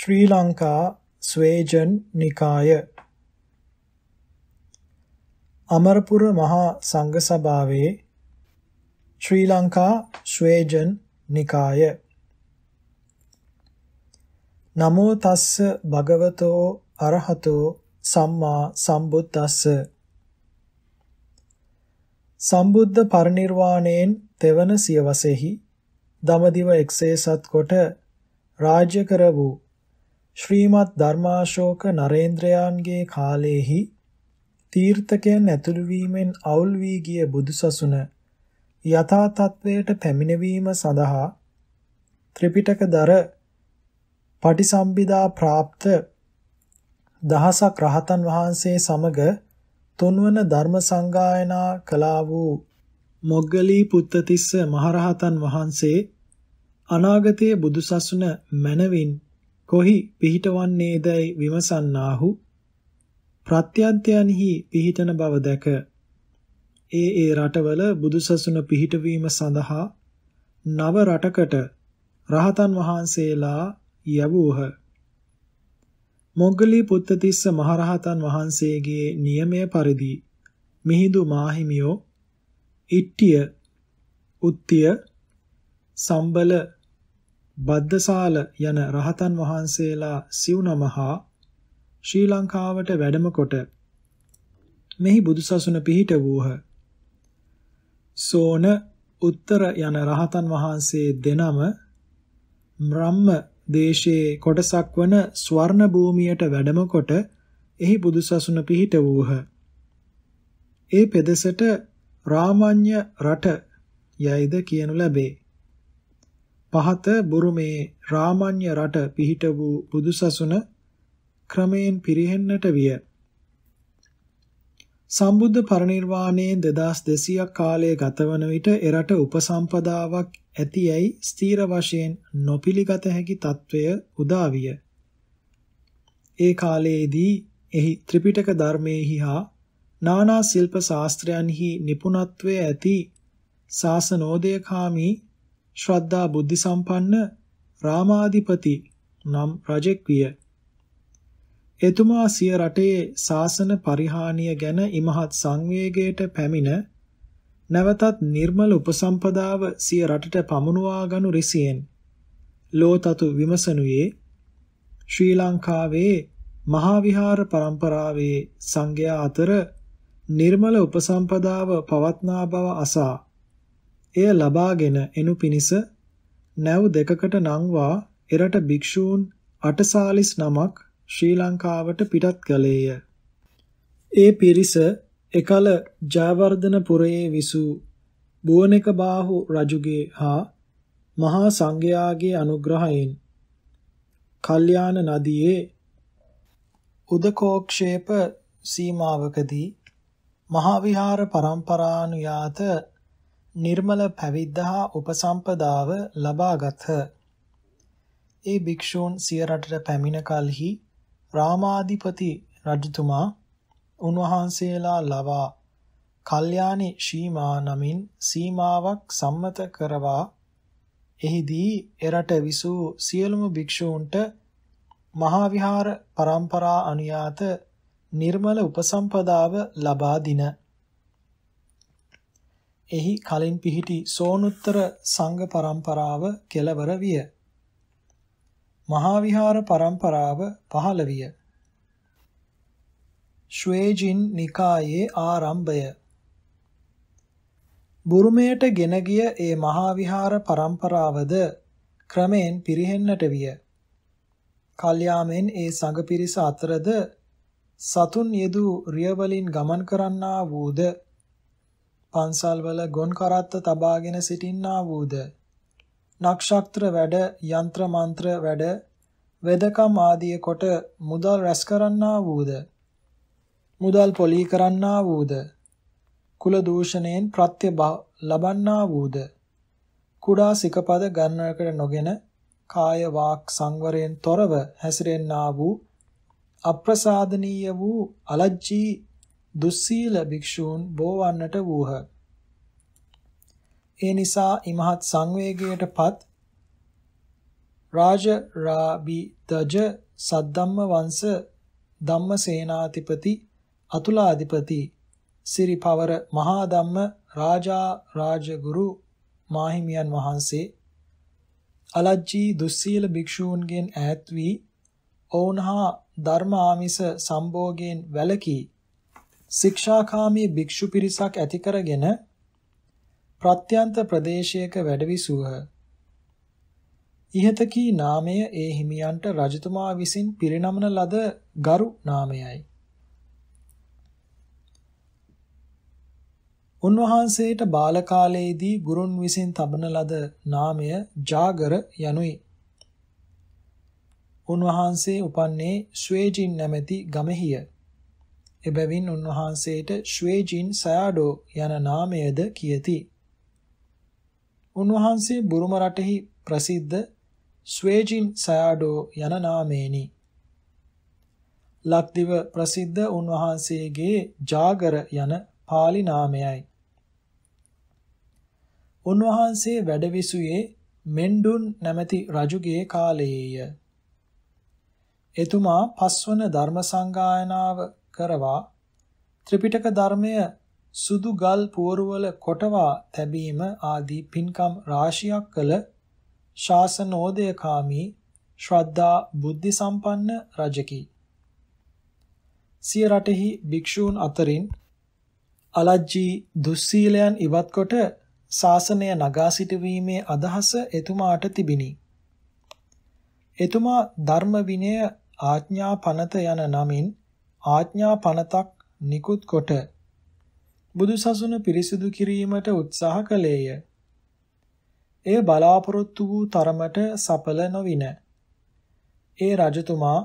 ශ්‍රී ලංකා ස්වේජන් නිකාය අමරපුර මහා සංඝ සභාවේ ශ්‍රී ලංකා ස්වේජන් නිකාය නමෝ තස්ස භගවතෝ අරහතෝ සම්මා සම්බුද්දස්ස සම්බුද්ධ පරිනිර්වාණයෙන් තෙවන සියවසේහි දමදිව එක්සේසත් කොට රාජ්‍ය කර වූ ශ්‍රීමත් ධර්මාශෝක නරේන්ද්‍රයන්ගේ කාලයේහි තීර්ථකයන් ඇතුළු වීමෙන් අවුල් වී ගිය බුදුසසුන යථා තත්වයට පැමිණවීම සඳහා ත්‍රිපිටකදර පටිසම්භිදා પ્રાપ્ત දහසක් රහතන් වහන්සේ සමග තුන්වන ධර්ම සංගායනා කළා වූ මොග්ගලී පුත්තතිස්ස මහරහතන් වහන්සේ අනාගතයේ බුදුසසුන මැනවින් කොහි පිහිටවන්නේදයි විමසන්නාහු ප්‍රත්‍යන්තයන්හි පිහිටන බව දැක ඒ ඒ රටවල බුදුසසුන පිහිටවීම සඳහා නව රටකට රහතන් වහන්සේලා යවූහ මොග්ගලී පුත්තතිස්ස මහරහතන් වහන්සේගේ නියමය පරිදි මිහිඳු මාහිමියෝ ඉට්ටිය උත්තිය සම්බල බද්දසාල යන රහතන් වහන්සේලා සිවුනමහා ශ්‍රී ලංකාවට වැඩම කොට මෙහි බුදුසසුන පිහිට වූහ. සෝන උත්තර යන රහතන් වහන්සේ දෙනම බ්‍රහ්ම දේශයේ කොටසක් වන ස්වර්ණ භූමියට වැඩම කොට එහි බුදුසසුන පිහිට වූහ. ඒ පෙදෙසට රාමඤ්ඤ රට යයිද කියනු ලැබේ. පහත බුරුමේ රාමඤ්‍ය රට පිහිට වූ බුදුසසුන ක්‍රමයෙන් පිරිහෙන්නට විය. සම්බුද්ධ පරිනිර්වාණයේ 2200ක් කාලය ගතවන විට එරට උපසම්පදාවක් ඇතියයි ස්ථීර වශයෙන් නොපිළිගත හැකි తත්වය උදා විය. ඒ කාලයේදී එහි ත්‍රිපිටක ධර්මයේහි හා නානා ශිල්ප ශාස්ත්‍රයන්හි නිපුණත්වය ඇති සාසනෝදයකාමී ශ්‍රද්ධා බුද්ධි සම්පන්න රාමාධිපති නම් රජෙක් විය. එතුමා සිය රටේ ශාසන පරිහානිය ගැන ඉමහත් සංවේගයට පැමිණ නැවතත් නිර්මල උපසම්පදාව සිය රටට පමුණවා ගනු රිසියෙන් ලෝතතු විමසනුයේ ශ්‍රී ලංකාවේ මහා විහාර પરම්පරාවේ සංඝයා අතර නිර්මල උපසම්පදාව පවත්නා බව අසා එය ලබාගෙන එනු පිණිස නැව් දෙකකට නංවා එරට භික්ෂූන් 840 නමක් ශ්‍රී ලංකාවට පිටත් කළේය. ඒ පිරිස එකල ජයවර්ධනපුරයේ විසූ බුවනක බාහු රජුගේ හා මහා සංඝයාගේ අනුග්‍රහයෙන් කල්යාණ නදියේ උදකෝක්ෂේප සීමාවකදී මහා විහාර පරම්පරානුයාත නිර්මල පැවිද්ද හා උපසම්පදාව ලබාගත්හ. ඒ භික්ෂූන් සිය රටට පැමිණ කලෙහි රාමාධිපති රජතුමා උන්වහන්සේලා ලවා කල්යාණි සීමා නමින් සීමාවක් සම්මත කරවා එහිදී එරට විසූ සියලුම භික්ෂූන්ට මහා විහාර පරම්පරා අනුයාත නිර්මල උපසම්පදාව ලබා දින එහි කලින් පිහිටි සෝනුත්තර සංඝ පරම්පරාව කෙලවර විය. මහා විහාර පරම්පරාව පහළ විය. ශ්වේජින් නිකායේ ආරම්භය. බුරුමයට ගෙන ගිය ඒ මහා විහාර පරම්පරාවද ක්‍රමෙන් පිරිහෙන්නට විය. කල්යාමෙන් ඒ සංඝ පිරිස අතරද සතුන් යෙදූ රියවලින් ගමන් කරන්නා වූද පන්සල්වල ගොන් කරත්ත තබාගෙන සිටින්නා වූද නක්ෂත්‍ර වැඩ යంత్ర මන්ත්‍ර වැඩ වෙදකම් ආදී කොට මුදල් රැස් කරන්නා වූද මුදල් පොලී කරන්නා වූද කුල දූෂණයෙන් ප්‍රත්‍ය ලබන්නා වූද කුඩා සිකපද ගන්නකට නොගෙන කාය වාක් සංවරයෙන් තොරව හැසිරෙන්නා වූ අප්‍රසාදනීය වූ අලජ්ජී දුස්සීල භික්ෂූන් බෝවන්නට වූහ. ඒ නිසා ඉමහත් සංවේගයටපත් රාජ රාබි දජ සද්දම්ම වංශ ධම්මසේනාධිපති අතුලාධිපති සිරිපවර මහා ධම්ම රාජා රාජගුරු මාහිමියන් වහන්සේ අලජ්ජී දුස්සීල භික්ෂූන්ගෙන් ඈත් වී ඔවුන් හා ධර්ම ආමිස සම්භෝගයෙන් වැළකී ශික්ෂාකාමී භික්ෂු පිරිසක් ඇති කරගෙන ප්‍රත්‍යන්ත ප්‍රදේශයක වැඩවිසූහ. ইহත කී නාමය ඒ හිමියන්ට රජතුමා විසින් පිරිනමන ලද ගරු නාමයයි. උන්වහන්සේට බාල කාලයේදී ගුරුන් විසින් තබන ලද නාමය ජාගර යනුයි. උන්වහන්සේ උපන්නේ ස්වේජින් නැමැති ගමෙහිය. එබැවින් උන්වහන්සේට ශ්වේජින් සයාඩෝ යන නාමයද කියති. උන්වහන්සේ බුරුම රටෙහි ප්‍රසිද්ධ ස්වේජින් සයාඩෝ යන නාමේනි. ලක්දිව ප්‍රසිද්ධ උන්වහන්සේගේ ජාගර යන pāli නාමයයි. උන්වහන්සේ වැඩවිසුවේ මෙන්ඩුන් නැමැති රජුගේ කාලයේය. එතුමා පස්වන ධර්ම සංගායනාව කරවා ත්‍රිපිටක ධර්මය සුදු ගල් පුවරුවල කොටවා තැබීම ආදී පින්කම් රාශියක් කළ ශාසනෝදයකාමී ශ්‍රද්ධා බුද්ධි සම්පන්න රජකි. සිය රටෙහි භික්ෂූන් අතරින් අලජ්ජී දුස්සීලයන් ඉවත්කොට ශාසනය නගා සිටවීමේ අදහස එතුමාට තිබිනි. එතුමා ධර්ම විනය ආඥා පනත යන නමින් ආඥා පනතක් නිකුත් කොට බුදුසසුන පිරිසිදු කිරීමට උත්සාහ කළේය. එය බලාපොරොත්තු වූ තරමට සඵල නොවින. ඒ රජතුමා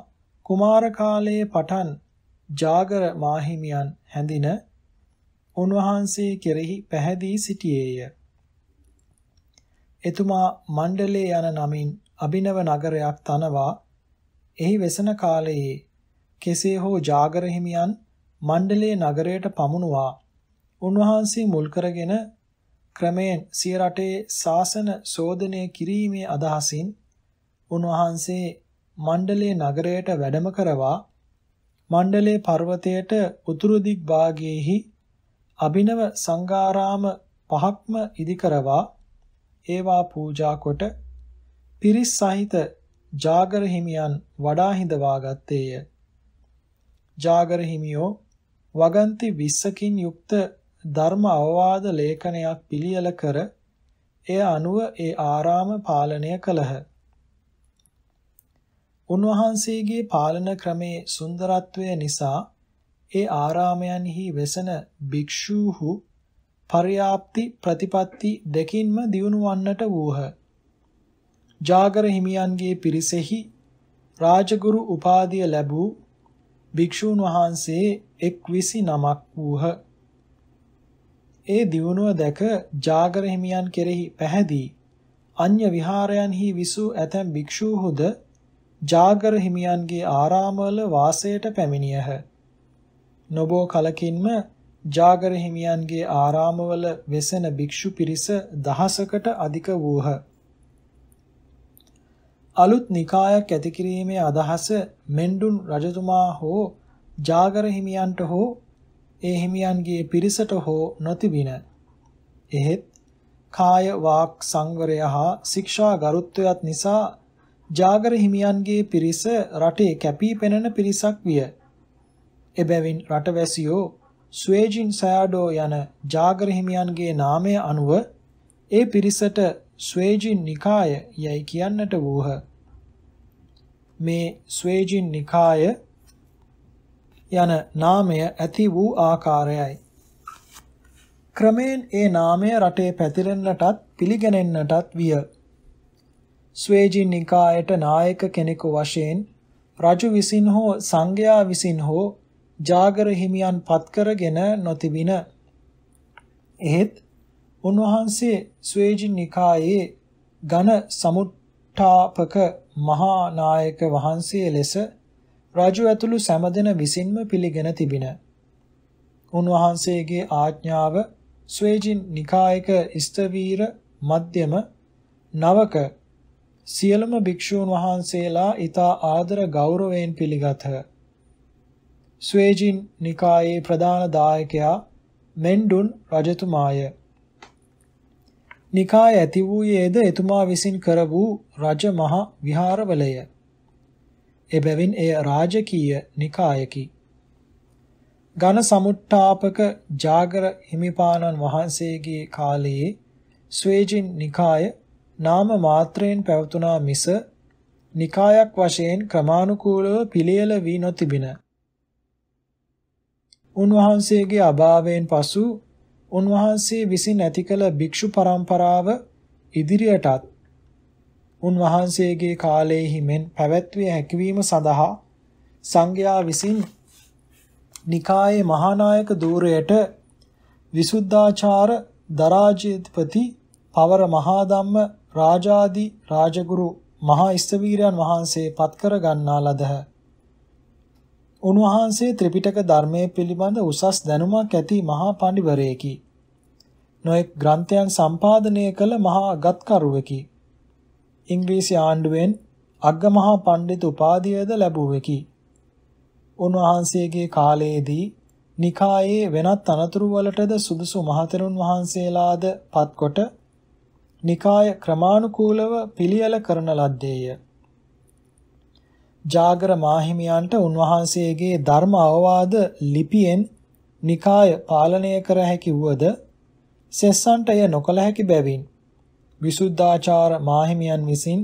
කුමාර කාලයේ පටන් ජාගර මාහිමියන් හැඳින උන්වහන්සේ කෙරෙහි පැහැදී සිටියේය. එතුමා මණ්ඩලේ යන නමින් අභිනව නගරයක් තනවා එහි වෙසන කාලයේ කෙසේ හෝ ජාගර හිමියන් මණ්ඩලයේ නගරයට පමුණුවා. උන්වහන්සේ මුල් කරගෙන ක්‍රමයෙන් සිය රටේ ශාසන සෝදනය කිරීමේ අදහසින් උන්වහන්සේ මණ්ඩලයේ නගරයට වැඩම කරවා මණ්ඩලයේ පර්වතයට උතුරු දිග් භාගයේහි අභිනව සංඝාරාම පහක්ම ඉදි කරවා ඒවා පූජා කොට පිරිස් සහිත ජාගර හිමියන් වඩා හිඳවා ගත්තේය. ජාගර හිමියෝ වගන්ති 20කින් යුක්ත ධර්ම අවවාද ලේඛනයක් පිළියෙල කර එය අනුව ඒ ආරාම පාලනය කළහ. උන්වහන්සේගේ පාලන ක්‍රමේ සුන්දරත්වය නිසා ඒ ආරාමයන්හි වෙසෙන භික්ෂූහු පර්‍යාප්ති ප්‍රතිපatti දෙකින්ම දියුණු වන්නට වූහ. ජාගර හිමියන්ගේ පිරිසෙහි රාජගුරු උපාධිය ලැබූ භික්ෂූන් වහන්සේ එක් විසි නමක් වූහ. ඒ දියුණුව දැක ජාගර හිමියන් කෙරෙහි පැහැදී අන්‍ය විහාරයන්හි විසූ ඇතැම් භික්ෂූහුද ජාගර හිමියන්ගේ ආරාමවල වාසයට පැමිණියහ. නොබෝ කලකින්ම ජාගර හිමියන්ගේ ආරාමවල වෙසෙන භික්ෂු පිරිස දහසකට අධික වූහ. අලුත් නිකායක් ඇති කිරීමේ අදහස මෙන්ඩුන් රජතුමා හෝ ජාගර හිමියන්ට හෝ ඒ හිමියන්ගේ පිරිසට හෝ නොතිබින. එහෙත් කාය වාක් සංවරය හා ශික්ෂා ගරුත්වයත් නිසා ජාගර හිමියන්ගේ පිරිස රටේ කැපී පෙනෙන පිරිසක් විය. එබැවින් රටවැසියෝ ස්වේජින් සෑඩෝ යන ජාගර හිමියන්ගේ නාමය අනුව ඒ පිරිසට ස්වේජින් නිකාය යැයි කියන්නට වූහ. මේ ස්වේජින් නිකාය යන නාමය ඇති වූ ආකාරයයි. ක්‍රමයෙන් ඒ නාමය රටේ පැතිරෙන්නටත් පිළිගැනෙන්නටත් විය. ස්වේජින් නිකායට නායක කෙනෙකු වශයෙන් රජු විසින් හෝ සංඝයා විසින් හෝ ජාගර හිමියන් පත්කරගෙන නොතිබින. එහෙත් උන්වහන්සේ ස්වේජි නිකායේ ඝන සමුට්ඨාපක මහා නායක වහන්සේ ලෙස රජු ඇතුළු සෑම විසින්ම පිළිගෙන තිබින. උන්වහන්සේගේ ආඥාව ස්වේජි නිකායක ස්තවීර මධ්‍යම නවක සියලුම භික්ෂූන් වහන්සේලා ඊතා ආදර ගෞරවයෙන් පිළිගත. ස්වේජින් නිකායේ ප්‍රධාන දායකයා මෙන්ඩුන් රජතුමාය. නිකාය ඇති වූයේද එතුමා විසින් කර වූ රජ මහ විහාරවලය. එබැවින් එය රාජකීය නිකායකි. ඝන සමුට්ටාපක ජාගර හිමිපාණන් වහන්සේගේ කාලයේ ස්වේජින් නිකාය නාම මාත්‍රයෙන් පැවතුනා මිස නිකායක් වශයෙන් ක්‍රමානුකූලව පිළියෙල වී නොතිබින. උන්වහන්සේගේ අභාවයෙන් පසු උන්වහන්සේ විසින් ඇති කළ භික්ෂු පරම්පරාව ඉදිරියටත් උන්වහන්සේගේ කාලයේ මෙන් පැවැත්විය හැකිවීම සඳහා සංඝයා විසින් නිකායේ මහානායක ධූරයට විසුද්ධාචාර දරාජේධපති පවර මහා ධම්ම රාජාදී රාජගුරු මහා ඉස්තවීරයන් වහන්සේ පත් කර ගන්නා ලදහ. උන්වහන්සේ ත්‍රිපිටක ධර්මයේ පිළිබඳ උසස් දැනුමක් ඇති මහා පඬිවරයෙකි. නොඑක් ග්‍රන්ථයන් සම්පාදනය කළ මහා අගත්කරුවෙකි. ඉංග්‍රීසි ආණ්ඩුවෙන් අග්ගමහා පඬිතු උපාධියද ලැබුවෙකි. උන්වහන්සේගේ කාලයේදී නිකායේ වෙනත් අනතුරු වලටද සුදුසු මහතෙරුන් වහන්සේලාද පත්කොට නිකාය ක්‍රමානුකූලව පිළියෙල කරන ලද්දේය. ජාගර මාහිමියන්ට උන්වහන්සේගේ ධර්ම අවවාද ලිපියෙන් නිකාය පාලනය කර හැකි වුවද සෙස්සන්ට එය නොකළ හැකි බැවින් විසුද්ධාචාර මාහිමියන් විසින්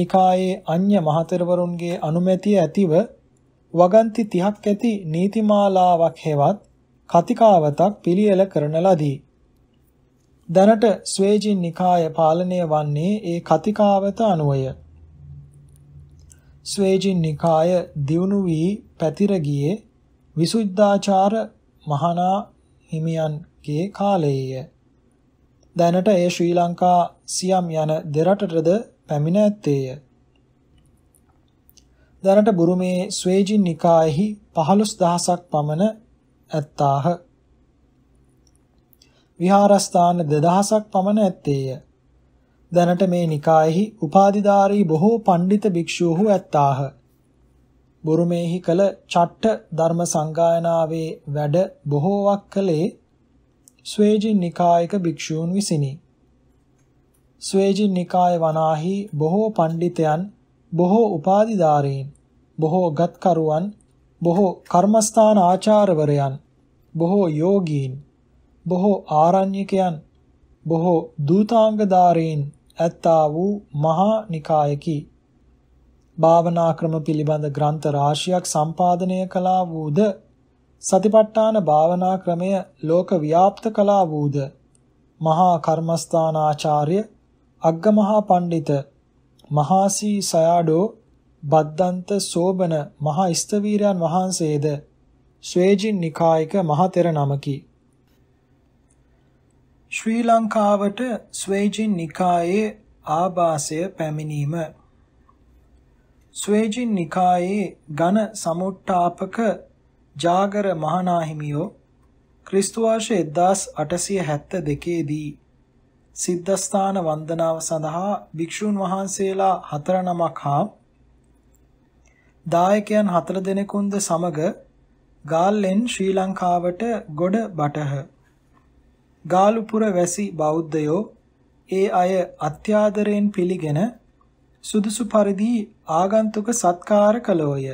නිකායේ අන්‍ය මහතෙරවරුන්ගේ අනුමැතිය ඇතිව වගන්ති 30ක් ඇති නීතිමාලාවක් හෙවත් කතිකාවතක් පිළියෙල කරන ලදී. දැනට ස්වේජින් නිකාය පාලනය වන්නේ ඒ කතිකාවත අනුවය. ස්වේජින් නිකාය දියුණු වී පැතිර ගියේ විසුද්ධාචාර මහානා හිමියන්ගේ කාලයේය. දැනට ඒ ශ්‍රී ලංකා සියම් යන දෙරටටද පැමිණ ඇත්තේය. දැනට බුරුමේ ස්වේජින් නිකායෙහි 15000ක් පමණ ඇත්තාහ. විහාරස්ථාන 2000ක් පමණ ඇත්තේය. දැනට මේ නිකායෙහි උපාධිධාරී බොහෝ පණ්ඩිත භික්ෂූහු ඇත්තාහ. බුරුමේහි කළ චට්ට ධර්ම සංගායනාවේ වැඩ බොහෝවක් කළේ ස්වේජින් නිකායක භික්ෂූන් විසිනි. ස්වේජින් නිකාය වනාහි බොහෝ පණ්ඩිතයන් බොහෝ උපාධිධාරීන් බොහෝ ගත්කරුවන් බොහෝ කර්මස්ථාන ආචාර්යවරයන් බොහෝ යෝගීන් බොහෝ ආරණ්‍යකයන් බොහෝ දූතාංගධාරීන් ඇත්තා වූ මහා නිකායකි. භාවනා ක්‍රම පිළිබඳ ග්‍රන්ථ රාශියක් සම්පාදනය කළා වූද සතිපට්ඨාන භාවනා ක්‍රමය ලෝක ව්‍යාප්ත කළා වූද මහා කර්මස්ථානාචාර්ය අග්ගමහා පණ්ඩිත මහාසී සයාඩෝ බද්දන්ත සෝබන මහා ස්තවීරයන් වහන්සේද ස්වේජින් නිකායක මහතෙර නමකි. ශ්‍රී ලංකාවට ස්වේජින් නිකායේ ආభాසය පැමිණීම ස්වේජින් නිකායේ ඝන සමුට්ටාපක ජාගර මහනාහිමියෝ ක්‍රිස්තු වර්ෂ 1872 දී සිද්ධාස්ථාන වන්දනාව සඳහා භික්ෂුන් වහන්සේලා හතර නමක් හා දායකයන් හතර දෙනෙකුන්ද සමග ගාල්ලෙන් ශ්‍රී ලංකාවට ගොඩ බටහ ගාලුපුර වැසි බෞද්ධයෝ ඒ අය අත්‍යාදරයෙන් පිළිගෙන සුදුසු පරිදි ආගන්තුක සත්කාර කළෝය.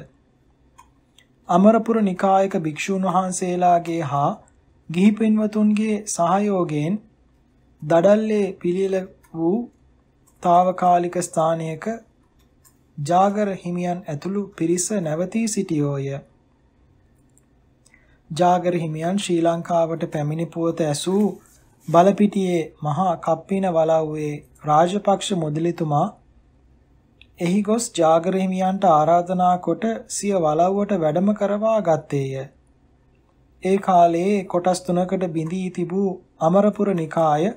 අමරපුර නිකායක භික්ෂූන් වහන්සේලාගේ හා ගිහි පින්වතුන්ගේ සහයෝගයෙන් දඩල්ලේ පිළිල වූ తాවකාලික ස්ථානයක ජාගර හිමියන් ඇතුළු පිරිස නැවතී සිටියෝය. ජාගර හිමියන් ශ්‍රී ලංකාවට පැමිණි පුවත ඇසූ බලපිටියේ මහා කප්පින වලව්වේ රාජපක්ෂ මුදලිතුමා එහි ගොස් ජාගර හිමියන්ට ආරාධනා කොට සිය වලව්වට වැඩම කරවා ගත්තේය. ඒ කාලයේ කොටස් තුනකට බිඳී තිබූ අමරපුර නිකාය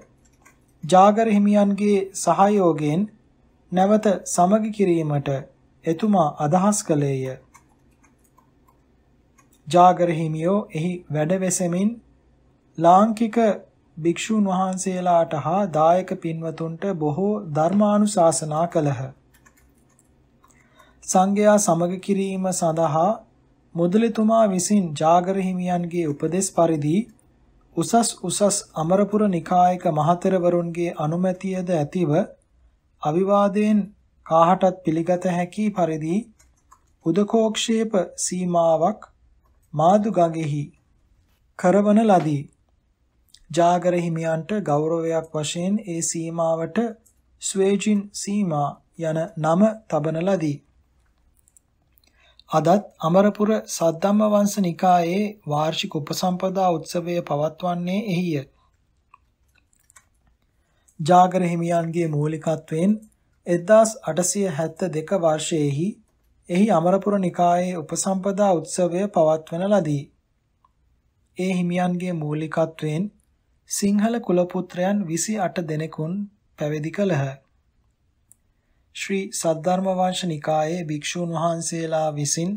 ජාගර හිමියන්ගේ සහයෝගයෙන් නැවත සමගි කිරීමට එතුමා අදහස් කළේය. ජාගර හිමියෝ එහි වැඩ වෙසෙමින් ලාංකික භික්ෂුන් වහන්සේලාට හා දායක පින්වතුන්ට බොහෝ ධර්මානුශාසනා කළහ. සංඝයා සමග කිරීම සඳහා මුදලිතුමා විසින් ජාගර හිමියන්ගේ උපදෙස් පරිදි උසස් උසස් අමරපුර නිකායක මහතෙරවරුන්ගේ අනුමැතියද ඇතිව අවිවාදයෙන් කාහටත් පිළිගත හැකි පරිදි උදකෝක්ෂේප සීමාවක් මාදු ගඟෙහි කරවන ලදී. ජාගර හිමියන්ට ගෞරවයක් වශයෙන් ඒ සීමාවට ස්වේජින් සීමා යන නම තබන ලදී. අදත් අමරපුර සද්දම්ම වංශ නිකායේ වාර්ෂික උපසම්පදා උත්සවය පවත්වන්නේ එහිය. ජාගර හිමියන්ගේ මූලිකත්වයෙන් 1872 වර්ෂයේහි එහි අමරපුර නිකායේ උපසම්පදා උත්සවය පවත්වන ලදී. ඒ හිමියන්ගේ මූලිකත්වයෙන් සිංහල කුලපුත්‍රයන් 28 දෙනෙකුන් පැවිදි කළහ. ශ්‍රී සද්ධර්ම වංශ නිකායේ භික්ෂූන් වහන්සේලා විසින්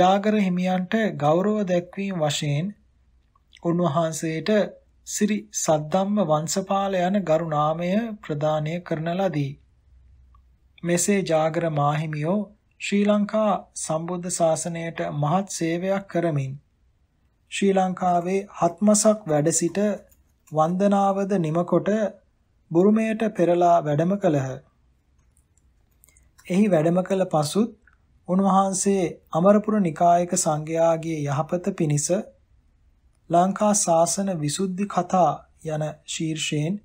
ජාගර හිමියන්ට ගෞරව දැක්වීම වශයෙන් උන්වහන්සේට ශ්‍රී සද්ධම්ම වංශපාල යන ගරු නාමය ප්‍රදානය කරන ලදී. මෙසේ ජාගර මාහිමියෝ ශ්‍රී ලංකා සම්බුද්ධ ශාසනයට මහත් සේවයක් කරමින් ශ්‍රී ලංකාවේ හත්මසක් වැඩ සිට වන්දනාවද නිමකොට බුරුමයට පෙරලා වැඩම කළහ. එහි වැඩම කළ පසුත් උන්වහන්සේ අමරපුර නිකායක සංඝයාගේ යහපත පිණිස ලංකා ශාසන විසුද්ධි කතා යන ශීර්ෂයෙන්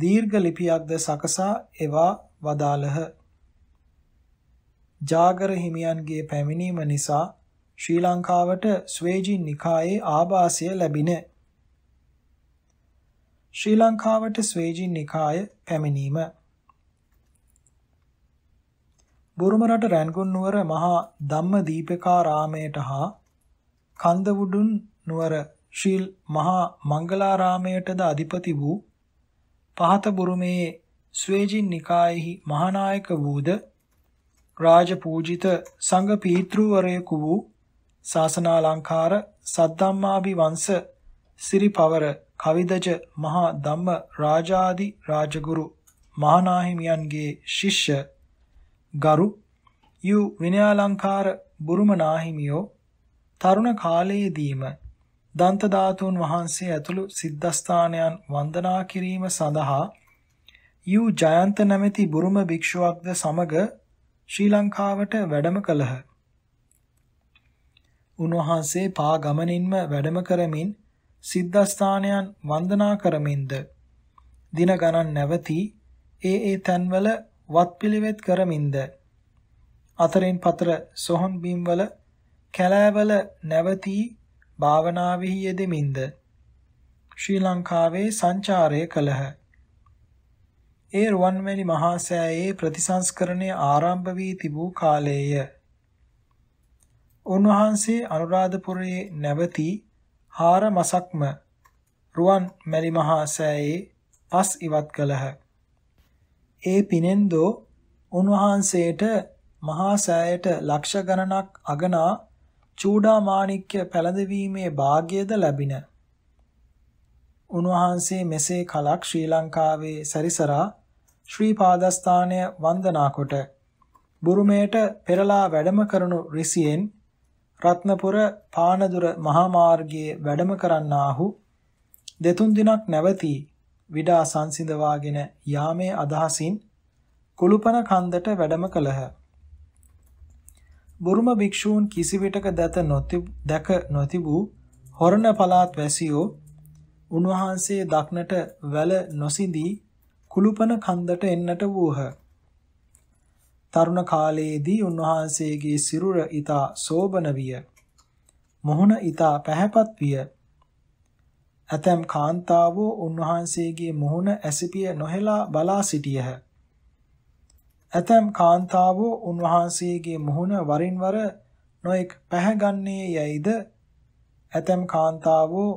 දීර්ඝ ලිපියක්ද සකසා එවා වදාළහ. ජාගර හිමියන්ගේ පැමිණීම නිසා ශ්‍රී ලංකාවට ස්වේජි නිකායේ ආවාසය ලැබින ශ්‍රී ලංකාවට ස්වේජි නිකාය පැමිණීම බුරුම රට රැන්ගුන් නුවර මහා ධම්මදීපකාරාමයට හා කන්දවුඩුන් නුවර ශ්‍රී මහා මංගලාරාමයටද අධිපති වූ පහත බුරුමේ ස්වේජින් නිකායෙහි මහානායක වූද රාජ පූජිත සංඝ පීත්‍රවරයෙකු වූ ශාසනාලංකාර සද්දම්මාභිවංශ සිරිපවර කවිදජ මහා ධම්ම රාජාදි රාජගුරු මහානාහිමියන්ගේ ශිෂ්‍ය ගරු යු විනයාලංකාර බුරුමනාහිමියෝ තරුණ කාලයේදීම දන්ත ධාතුන් වහන්සේ ඇතුළු සිද්ධාස්ථානයන් වන්දනා කිරීම සඳහා යු ජයන්ත නැමැති බුරුම භික්ෂුවක්ද සමග ශ්‍රී ලංකාවට වැඩම කළහ. උන්වහන්සේ පා ගමනින්ම වැඩම කරමින් සිද්ධස්ථානයන් වන්දනා කරමින්ද දින ගණන් නැවති ඒ ඒ තැන්වල වත්පිළිවෙත් කරමින්ද අතරින් පතර සොහොන් බිම්වල කැලෑවල නැවති භාවනාවෙහි යෙදෙමින්ද ශ්‍රී ලංකාවේ සංචාරය කළහ. ඒ රුවන්වැලි මහා සෑයේ ප්‍රතිසංස්කරණය ආරම්භ වී තිබූ කාලයේය. උන්වහන්සේ අනුරාධපුරයේ නැවති හාර මසක්ම රුවන් මැලි මහා සෑයේ පස් ඉවත් කළහ. ඒ පිනෙන්දෝ උන්වහන්සේට මහා සෑයට ලක්ෂ ගණනක් අගනා චූඩාමාණික්‍ය පැළඳවීමේ වාග්යද ලැබින. උන්වහන්සේ මෙසේ කලක් ශ්‍රී ලංකාවේ සැරිසරා ශ්‍රී පාදස්ථානය වන්දනා කොට බුරුමේට පෙරලා වැඩම කරනු රිසියෙන් රත්නපුර පානදුර මහා මාර්ගයේ වැඩම කරන්නාහු දෙතුන් දිනක් නැවතී විඩා සංසිඳවාගෙන යාමේ අදහසින් කුළුපන කන්දට වැඩම කළහ. බුරුම භික්ෂූන් කිසිවිටක දැත දැක නොතිබූ හොරණ පළාත් වැසියෝ උන්වහන්සේ දක්නට වැල නොසිඳී කුළුපන කන්දට එන්නට වූහ. තරුණ කාලයේදී උන්වහන්සේගේ සිරුර ඊතා සෝබන විය. මොහුන ඊතා පැහැපත් විය. ඇතැම් කාන්තාවෝ උන්වහන්සේගේ මොහුන ඇසිපිය නොහෙලා බලා සිටියහ. ඇතැම් කාන්තාවෝ උන්වහන්සේගේ මොහුන වරින් වර නොඑක් පැහැගන්නේ යයිද ඇතැම් කාන්තාවෝ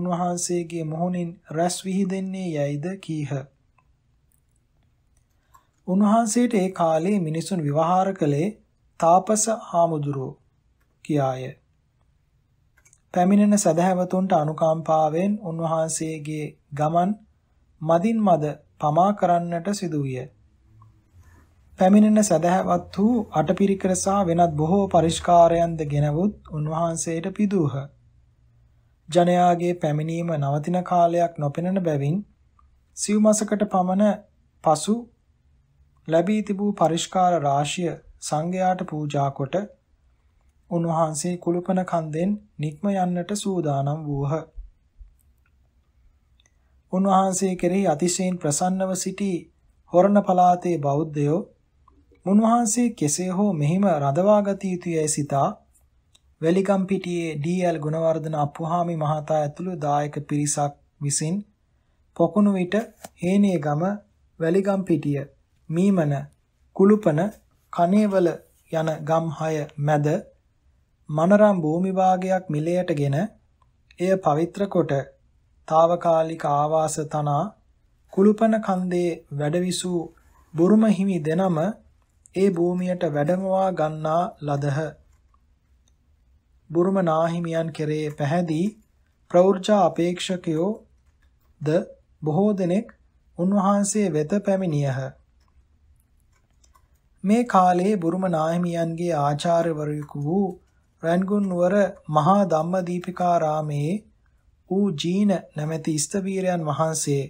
උන්වහන්සේගේ මොහුනින් රැස් විහිදෙන්නේ යයිද කීහ. උන්වහන්සේට ඒ කාලේ මිනිසුන් විවහාර කළේ තාපස හාමුදුරුව කියාය. පැමිණෙන සදහැවතුන්ට අනුකම්පාවෙන් උන්වහන්සේගේ ගමන් මදින් මද පමා කරන්නට සිදු විය. පැමිණෙන සදහැවත් වූ අටපිරිකර සහ වෙනත් බොහෝ පරිස්කාරයන්ද ගෙනවුත් උන්වහන්සේට පිදූහ. ජනයාගේ පැමිණීම නවතින කාලයක් නොපෙනෙන බැවින් සිව් මසකට පමණ පසු ලැබී තිබූ පරිස්කාර රාශිය සංඝයාට පූජා කොට උන්වහන්සේ කුළුපන කන්දෙන් නික්ම යන්නට සූදානම් වූහ. උන්වහන්සේ කෙරෙහි අතිශයින් ප්‍රසන්නව සිටි හොරණ පළාතේ බෞද්ධයෝ මුන්වහන්සේ කෙසේ හෝ මෙහිම රඳවා ගත යුතුයයි සිතා වැලිගම් පිටියේ ඩී.එල්. ගුණවර්ධන අප්පුහාමි මහතා ඇතුළු දායක පිරිසක් විසින් පොකුණු විට හේනියගම වැලිගම් පිටිය මීමන කුළුපන කනේවල යන ගම් හය මැද මනරම් භූමි භාගයක් මිලයටගෙන එය පවිත්‍ර කොට తాවකාලික ආවාස තනා කුළුපන කන්දේ වැඩවිසූ බුරුම හිමි දෙනම ඒ භූමියට වැඩමවා ගන්නා ලදහ බුරුම නාහිමියන් කෙරේ පැහැදී ප්‍රවෘජා අපේක්ෂකයෝ ද බොහෝ දෙනෙක් උන්වහන්සේ වෙත පැමිණියහ මේ කාලයේ බුරුම නාහිමියන්ගේ ආචාර්යවරයෙකු වූ රන්ගුන් නුවර මහා ධම්මදීපිකාරාමේ ඌ ජීන නැමැති ස්ථවීරයන් වහන්සේ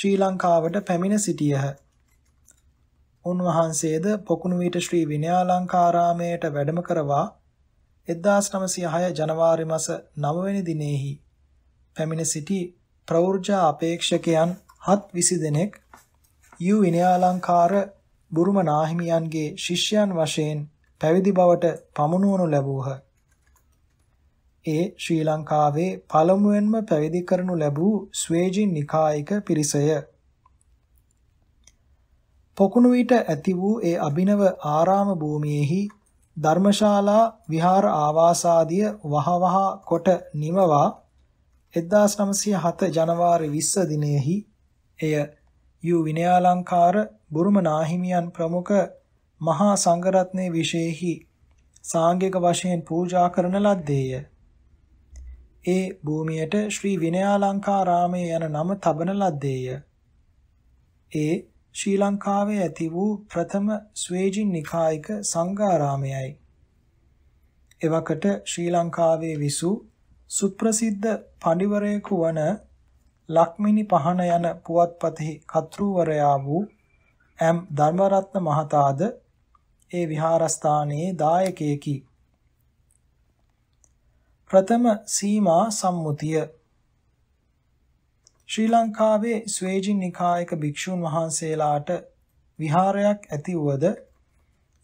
ශ්‍රී ලංකාවට පැමිණ සිටියහ. උන්වහන්සේද පොකුණු විට ශ්‍රී විනයාලංකාරාමයට වැඩම කරවා 1906 ජනවාරි මාස 9 වෙනි දිනෙහි පැමිණ සිටි ප්‍රවෘජා අපේක්ෂකයන් 720 දෙනෙක් යු විනයාලංකාර බුරුම නාහිමියන්ගේ ශිෂ්‍යයන් වශයෙන් පැවිදි බවට පමුණුවනු ලැබූහ. ඒ ශ්‍රී ලංකාවේ පළමුවෙන්ම පැවිදි කරනු ලැබූ ස්වේජින් නිකායික පිරිසය. පොකුණු විට ඇති වූ ඒ අභිනව ආරාම භූමියේහි ධර්මශාලා විහාර ආවාසාදිය වහවහ කොට නිමවා 1907 ජනවාරි 20 දිනයේහි එය යූ විනයාලංකාර බුරුම නාහිමියන් ප්‍රමුඛ මහා සංඝරත්නයේ විශේෂෙහි සාංගික වශයෙන් පූජා කරන ලද්දේය. ඒ භූමියට ශ්‍රී විනයාලංකාරාමය යන නම තබන ලද්දේය. ඒ ශ්‍රී ලංකාවේ ඇති වූ ප්‍රථම ස්වේජින් නිකායික සංඝාරාමයයි. එවකට ශ්‍රී ලංකාවේ විසූ සුප්‍රසිද්ධ පඬිවරයෙකු වන ලක්මිනි පහන යන පුවත්පතෙහි කතෘවරයා වූ එම් ධර්මරත්න මහතාද ඒ විහාරස්ථානයේ දායකයෙකි. ප්‍රථම සීමා සම්මුතිය ශ්‍රී ලංකාවේ ස්වේජින් නිකායක භික්ෂූන් වහන්සේලාට විහාරයක් ඇතිවද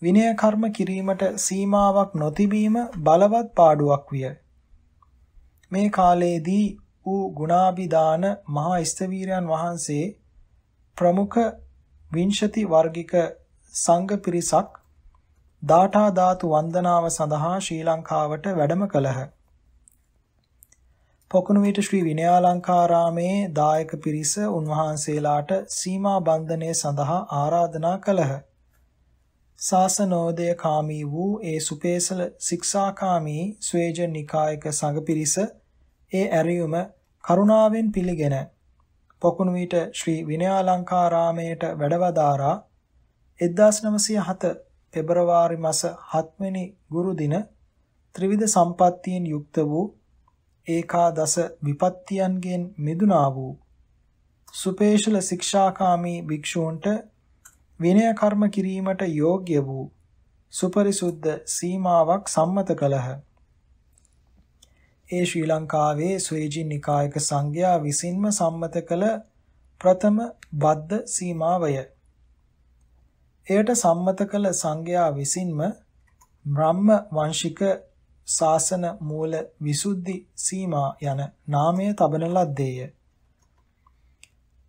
විනය කර්ම කිරීමට සීමාවක් නොතිබීම බලවත් පාඩුවක් විය. මේ කාලයේදී වූ ගුණාභිදාන මහා ස්තවීරයන් වහන්සේ ප්‍රමුඛ විංශති වර්ගික සංඝ පිරිසක් දාඨා ධාතු වන්දනාව සඳහා ශ්‍රී ලංකාවට වැඩම කළහ. පොකුණුවිට ශ්‍රී විනයාලංකාරාමේ දායක පිරිස උන්වහන්සේලාට සීමා බන්ධනය සඳහා ආරාධනා කළහ. සාසනෝදය කාමී වූ ඒ සුපේසල ශික්ෂාකාමී ස්වේජ නිකායක සංඝ පිරිස ඒ ඇරියුම කරුණාවෙන් පිළිගෙන පොකුණු විට ශ්‍රී විනයාලංකාරාමයට වැඩවදාරා 1907 පෙබරවාරි මාස 7 වෙනි ගුරු දින ත්‍රිවිධ සම්පත්තියෙන් යුක්ත වූ ඒකාදස විපත්තියන්ගෙන් මිදුණා වූ සුපේශල ශික්ෂාකාමී භික්ෂූන්ට විනය කර්ම කිරීමට යෝග්‍ය වූ සුපරිසුද්ධ සීමාවක් සම්මත කළහ. ඒ ශ්‍රී ලංකාවේ ස්වේජී නිකායක සංඝයා විසින්ම සම්මත කළ ප්‍රථම බද්ධ සීමාවය. එයට සම්මත කළ සංඝයා විසින්ම බ්‍රහ්ම වංශික ශාසන මූල විසුද්ධි සීමා යන නාමය තබන ලද්දේය.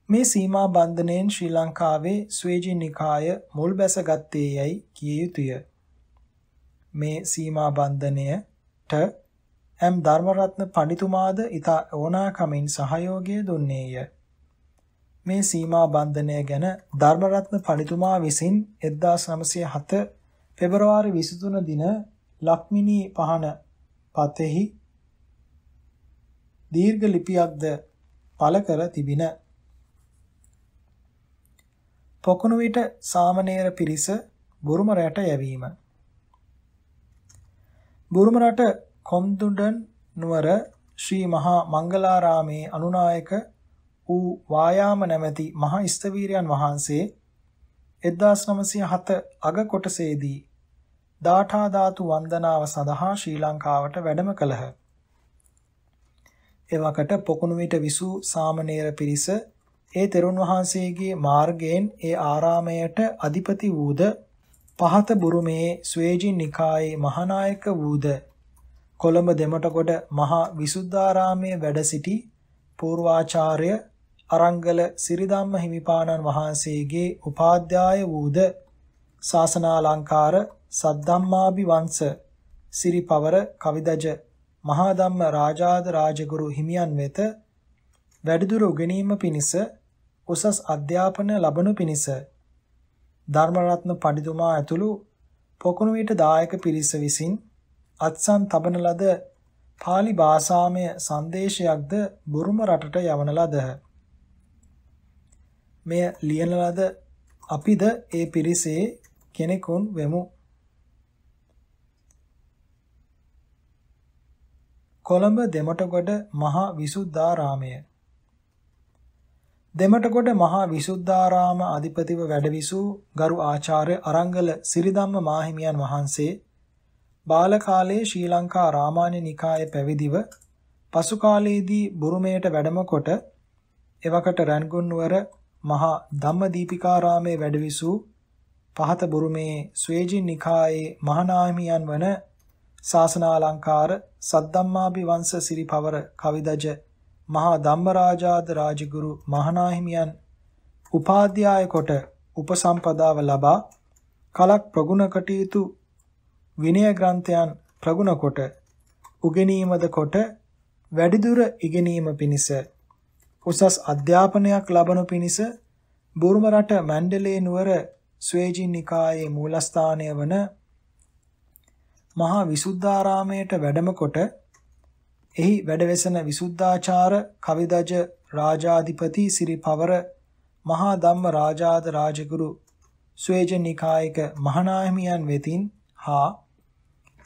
මේ සීමා බන්ධනයෙන් ශ්‍රී ලංකාවේ ස්වේජි නිකාය මුල් බැසගත්තේ යැයි කිය යුතුය. මේ සීමා බන්ධනයට එම් ධර්මරත්න පඬිතුමාද ඊතා ඕනාකමින් සහයෝගය දුන්නේය. මේ සීමා බන්ධනය ගැන ධර්මරත්න පඬිතුමා විසින් 1907 පෙබරවාරි 23 දින ලක්මිනී පහන පතෙහි දීර්ඝ ලිපියක්ද පළ කර තිබින පොකුණු විට සාමණේර පිරිස බුරුම රට යැවීම බුරුම රට කොම්දුඩන් නුවර ශ්‍රී මහා මංගලාරාමේ අනුනායක වූ වායාම නැමැති මහා ස්තවීරයන් වහන්සේ 1907 අග කොටසේදී දාඨා ධාතු වන්දනාව සඳහා ශ්‍රී ලංකාවට වැඩම කළහ. එවකට පොකුණු විට විසු සාමණේර පිරිස ඒ තෙරුන් වහන්සේගේ මාර්ගයෙන් ඒ ආරාමයට අධිපති වූද පහත බුරුමේ ස්වේජි නිකායේ මහානායක වූද කොළඹ දෙමටගොඩ මහා විසුද්ධාරාමයේ වැඩ සිටි පූර්වාචාර්ය අරංගල සිරිධම්ම හිමිපාණන් වහන්සේගේ උපාධ්‍යාය වූද ශාසනාලංකාර සද්දම්මාභිවංශ සිරිපවර කවිදජ මහාධම්ම රාජාද රාජගුරු හිමියන් වෙත වැඩිදුර උගෙනීම පිණිස උසස් අධ්‍යාපන ලබනු පිණිස ධර්මරත්න පඬිතුමා ඇතුළු පොකුණුවිට දායක පිරිස විසින් අත්සන් තබන ලද pāli භාෂාමය සංදේශයක්ද බුරුම රටට යවන ලදහ. මෙය ලියන ලද අපිද ඒ පිරිසේ කෙනෙකුන් වෙමු. කොළඹ දෙමටගොඩ මහා විසුද්ධාරාමය දෙමටගොඩ මහා විසුද්ධාරාම අධිපතිව වැඩවිසූ ගරු ආචාර්ය අරංගල සිරිධම්ම මාහිමියන් වහන්සේ බාල කාලයේ ශ්‍රී ලංකා රාමාන්‍ය නිකායේ පැවිදිව පසු කාලයේදී බුරුමයට වැඩම කොට එවකට රන්ගුන් නුවර මහා ධම්මදීපිකාරාමයේ වැඩවිසූ පහත බුරුමේ ස්වේජි නිකායේ මහානාහිමියන් වන ශාසනාලංකාර සද්දම්මාභිවංශ සිරිපවර කවිදජ මහා ධම්මරාජාද රාජගුරු මහානාහිමියන් උපාධ්‍යාය කොට උපසම්පදාව ලබා කලක් ප්‍රගුණ කටයුතු විනය ග්‍රන්ථයන් ප්‍රගුණ කොට උගෙනීමද කොට වැඩිදුර ඉගෙනීම පිණිස උසස් අධ්‍යාපනයක් ලබනු පිණිස බුරුම රට මැන්ඩලේ නුවර ස්වේජින් නිකායේ මූලස්ථානය වන මහා විසුද්ධාරාමයට වැඩම කොට එහි වැඩවෙසන විසුද්ධාචාර කවිදජ රාජාධිපති සිරිපවර මහා ධම්ම රාජාද රාජගුරු ස්වේජ නිකායක මහනාහිමියන් වෙතින් හා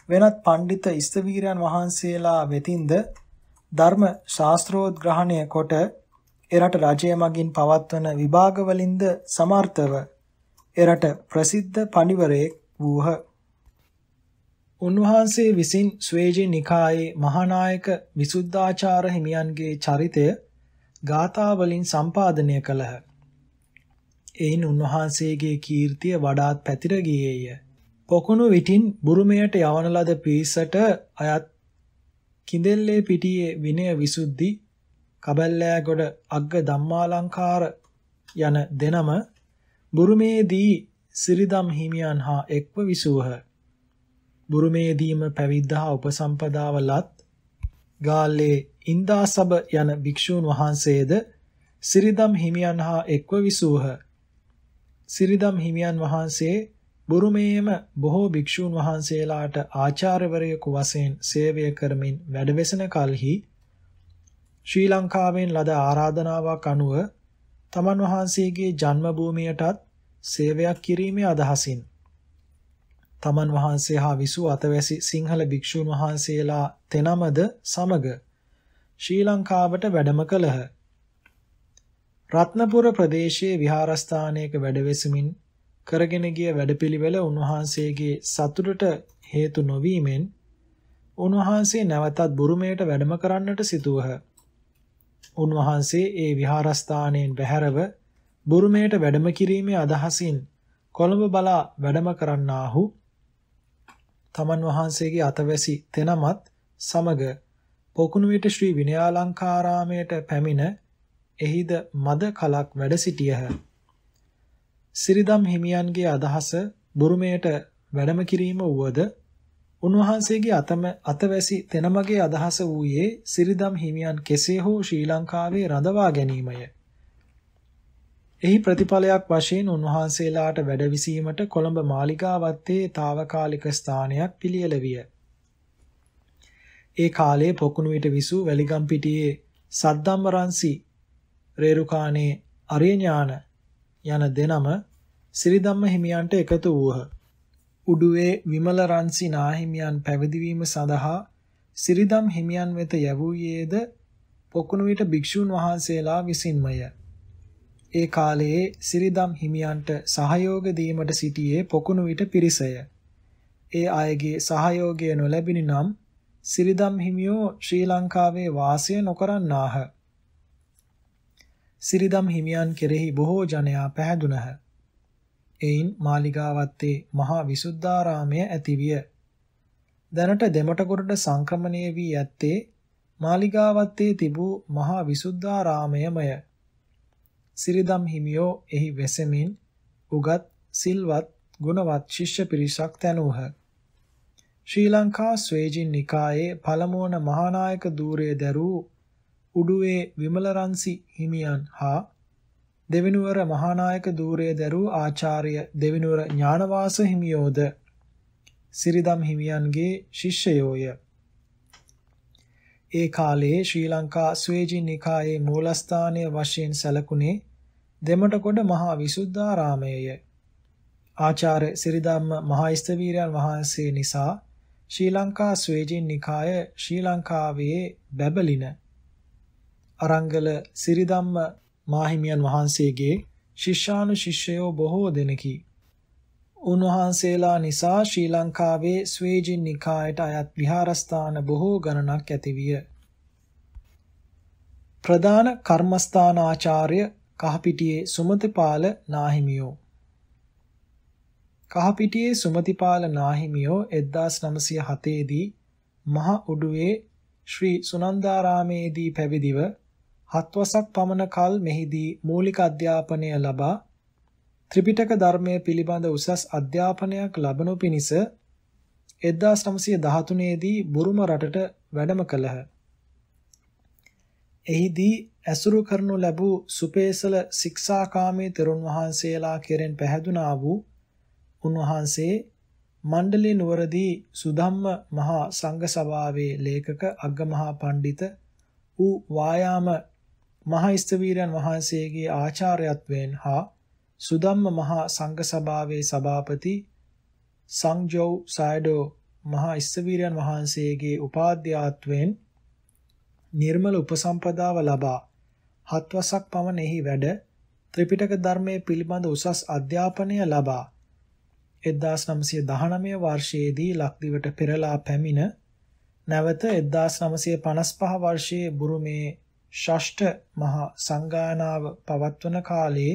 වෙනත් පඬිත ඉස්තවීරයන් වහන්සේලා වෙතින්ද ධර්ම ශාස්ත්‍රෝද්ග්‍රහණය කොට එරට රජය මගින් පවත්වන විභාගවලින්ද සමර්ථව එරට ප්‍රසිද්ධ පඬිවරයෙක් වූහ. උන්වහන්සේ විසින් ස්වේජී නිකායේ මහානායක විසුද්ධාචාර හිමියන්ගේ චරිතය ගාථාවලින් සම්පාදනය කළහ. එයින් උන්වහන්සේගේ කීර්තිය වඩාත් පැතිර ගියේය. පොකුණු විටින් බුරුමයට යවන ලද පිරිසට අයත් කිඳෙල්ලේ පිටියේ විනය විසුද්ධි කබල්ලෑගොඩ අග්ග ධම්මාලංකාර යන දෙනම බුරුමේදී සිරිදම් හිමියන් හා එක්ව විසූහ. බුරුමේදීම පැවිද්ද හා උපසම්පදාව ලත් ගාල්ලේ ඉන්දාසබ යන භික්ෂූන් වහන්සේද සිරිදම් හිමියන් හා එක්ව විසූහ. සිරිදම් හිමියන් වහන්සේ බුරුමේම බොහෝ භික්ෂූන් වහන්සේලාට ආචාර්යවරයෙකු වශයෙන් සේවය කරමින් වැඩවෙසෙන කලෙහි ශ්‍රී ලංකාවෙන් ලද ආරාධනාවක් අනුව තමන් වහන්සේගේ ජන්මභූමියටත් සේවයක් කිරීමේ අදහසින් තමන් වහන්සේ හා විසූ අතවැසි සිංහල භික්ෂූන් වහන්සේලා තෙනමද සමග ශ්‍රී ලංකාවට වැඩම කළහ. රත්නපුර ප්‍රදේශයේ විහාරස්ථානයක වැඩවෙසමින් කරගෙන ගිය වැඩපිළිවෙල උන්වහන්සේගේ සතුටට හේතු නොවීමෙන් උන්වහන්සේ නැවතත් බුරුමයට වැඩම කරන්නට සිතුවහ. උන්වහන්සේ ඒ විහාරස්ථානයෙන් බැහැරව බුරුමයට වැඩම කිරීමේ අදහසින් කොළඹ බලා වැඩම කරන්නාහු තමන් වහන්සේගේ අතවැසි තෙනමත් සමග පොකුණු විට ශ්‍රී විනයාලංකාරාමයට පැමිණ එහිද මද කලක් වැඩ සිටියහ. සිරිදම් හිමියන්ගේ අදහස බුරුමයට වැඩම කිරීම වුවද උන්වහන්සේගේ අතම අතවැසි තෙනමගේ අදහස වූයේ සිරිදම් හිමියන් කෙසේ හෝ ශ්‍රී ලංකාවේ රඳවා ගැනීමය. එහි ප්‍රතිඵලයක් වශයෙන් උන්වහන්සේලාට වැඩවිසීමට කොළඹ මාලිගාවත්තේ తాවකාලික ස්ථානයක් පිළියෙල විය. ඒ කාලයේ පොකුණුවිට විසූ වැලිගම්පිටියේ සද්දම්මරන්සි රේරුකාණේ අරියඥාන යන දෙනම සිරිධම්ම හිමියන්ට එකතු වූහ. උඩුවේ විමල රන්සිනා හිමියන් පැවිදිවීම සඳහා සිරිධම් හිමියන් වෙත යැවූයේද පොකුණු විට භික්ෂූන් වහන්සේලා විසින්මය. ඒ කාලයේ සිරිධම් හිමියන්ට සහයෝග දීමට සිටියේ පොකුණු විට පිරිසය. ඒ අයගේ සහයෝගය නොලැබිනි නම් සිරිධම් හිමියෝ ශ්‍රී ලංකාවේ වාසය නොකරන්නාහ. සිරිදම් හිමියන් කෙරෙහි බොහෝ ජනයා පැහැදුනහ. එයින් මාලිගාවත්තේ මහා විසුද්ධාරාමය ඇතිවිය. දැනට දෙමටගොඩට සංක්‍රමණය වී ඇත්තේ මාලිගාවත්තේ තිබූ මහා විසුද්ධාරාමයමය. සිරිදම් හිමියෝ එහි වෙසෙමින් උගත් සිල්වත් ගුණවත් ශිෂ්‍ය පිරිසක් තැනූහ. ශ්‍රී ලංකා ස්වේජින් නිකායේ පළමුවන මහානායක ධූරයේ දැරූ උඩුවේ විමලරන්සි හිමියන් හා දෙවිනුවර මහානායක ධූරයේ දරූ ආචාර්ය දෙවිනුවර ඥානවාස හිමියෝද සිරිදම් හිමියන්ගේ ශිෂ්‍යයෝය. ඒ කාලයේ ශ්‍රී ලංකා ස්වේජි නිකායේ මූලස්ථානය වශයෙන් සැලකුණේ දෙමටකොඩ මහා විසුද්ධාරාමයය. ආචාර්ය සිරිදම්ම මහාස්තවීරයන් වහන්සේ නිසා ශ්‍රී ලංකා ස්වේජින් නිකාය ශ්‍රී ලංකාවේ බැබලින අරංගල සිරිධම්ම මාහිමියන් වහන්සේගේ ශිෂ්‍යානු ශිෂ්‍යයෝ බොහෝ දෙනකි. උන්වහන්සේලා නිසා ශ්‍රී ලංකාවේ ස්වේජින් නිකායට අයත් විහාරස්ථාන බොහෝ ගණනක් ඇතිවිය. ප්‍රධාන කර්මස්ථාන ආචාර්ය කහපිටියේ සුමතිපාල නාහිමියෝ කහපිටියේ සුමතිපාල නාහිමියෝ 1907 දී මහ උඩුවේ ශ්‍රී සුනන්දාරාමේදී පැවිදිව හත්වසක් පමණ කල මෙහිදී මූලික අධ්‍යාපනය ලබා ත්‍රිපිටක ධර්මය පිළිබඳ උසස් අධ්‍යාපනයක් ලබනු පිණිස 1913දී බුරුම රටට වැඩම කළහ. එහිදී ඇසුරු කරනු ලැබූ සුපේසල ශික්ෂාකාමී තෙරුන් වහන්සේලා කෙරෙන් පැහැදුනා වූ උන්වහන්සේ මණ්ඩලේ නුවරදී සුධම්ම මහා සංඝ සභාවේ ලේකක අග්ගමහා පඬිත ඌ වායාම මහා ස්තවීරයන් වහන්සේගේ ආචාර්යත්වයෙන් හා සුදම්ම මහා සංඝ සභාවේ සභාපති සංජෝව් සයඩෝ මහා ස්තවීරයන් වහන්සේගේ උපාධ්‍යාත්වයෙන් නිර්මල උපසම්පදාව ලබා හත්වසක් පමණ එහි වැඩ ත්‍රිපිටක ධර්මයේ පිළිබඳ උසස් අධ්‍යාපනය ලබා 1919 වර්ෂයේදී ලක්දිවට පෙරලා පැමිණ නැවත 1955 වර්ෂයේ බුරුමේ ෂෂ්ඨ මහා සංගානාව පවත්වන කාලයේ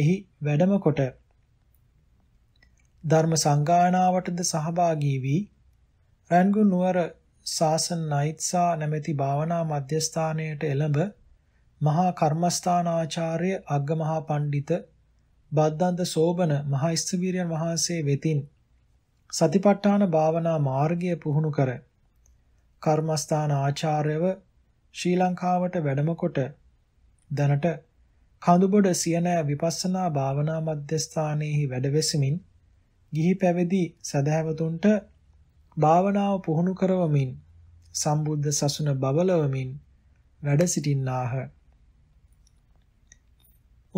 එහි වැඩම කොට ධර්ම සංගානාවටද සහභාගී වී රන්ගුන් නුවර සාසන් නයිත්සා නැමැති භාවනා මධ්‍යස්ථානයට එළඹ මහා කර්මස්ථානාචාර්ය අග්ගමහා පණ්ඩිත බද්දන්ත සෝබන මහයිස්තවීරයන් වහන්සේ වෙතින් සතිපට්ඨාන භාවනා මාර්ගය පුහුණු කර කර්මස්ථාන ආචාර්යව ශ්‍රී ලංකාවට වැඩමකොට දැනට කඳුබොඩ සියනෑ විපස්සනා භාවනා මධ්‍යස්ථානයේහි වැඩවෙසමින් ගිහි පැවිදි සදහැවතුන්ට භාවනාව පුහුණු කරවමින් සම්බුද්ධ සසුන බබලවමින් වැඩ සිටින්නාහ.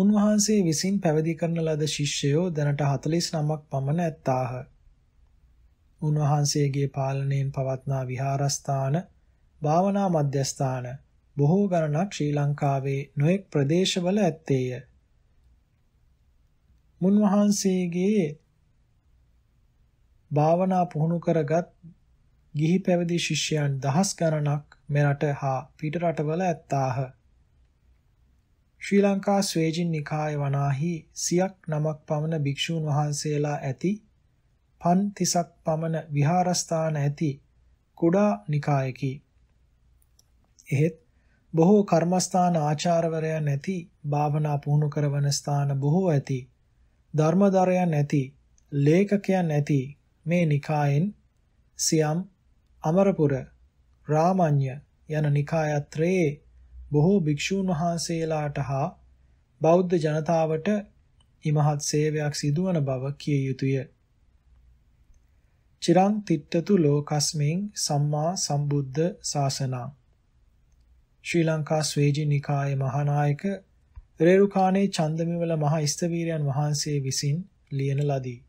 උන්වහන්සේ විසින් පැවිදි කරන ලද ශිෂ්‍යයෝ දැනට 49ක් පමණ ඇත්තාහ. උන්වහන්සේගේ පාලනයෙන් පවත්නා විහාරස්ථාන භාවනා මධ්‍යස්ථාන බොහෝ ගණනක් ශ්‍රී ලංකාවේ නොඑක් ප්‍රදේශවල ඇත්තේය. මුන්වහන්සේගේ භාවනා පුහුණු කරගත් ගිහි පැවිදි ශිෂ්‍යයන් දහස් ගණනක් මෙරට හා පිටරටවල ඇත්තාහ. ශ්‍රී ලංකා ස්වේජින් නිකාය වනාහි සියක් නමක් පමණ භික්ෂූන් වහන්සේලා ඇති පන් තිසක් පමණ විහාරස්ථාන ඇති කුඩා නිකායකි. එහෙත් බොහෝ කර්මස්ථාන ආචාර්යවරයන් නැති භාවනා පුහුණු කරවන ස්ථාන බොහෝ ඇති ධර්මදරයන් නැති ලේඛකයන් නැති මේ නිකායෙන් සියම් අමරපුර රාමඤ්ඤ යන නිකායත්‍රයේ බොහෝ භික්ෂූන් වහන්සේලාට හා බෞද්ධ ජනතාවට ඉමහත් සේවයක් සිදුවන බව කිය යුතුය. චිරං තිට්ඨතු ලෝකස්මින් සම්මා සම්බුද්ධ ශාසනං ශ්‍රී ලංකා ස්වේජි නිකායේ මහානායක රේරුකාණේ චන්දමිවල මහා ස්තවීරයන් වහන්සේ විසින් ලියන ලදී.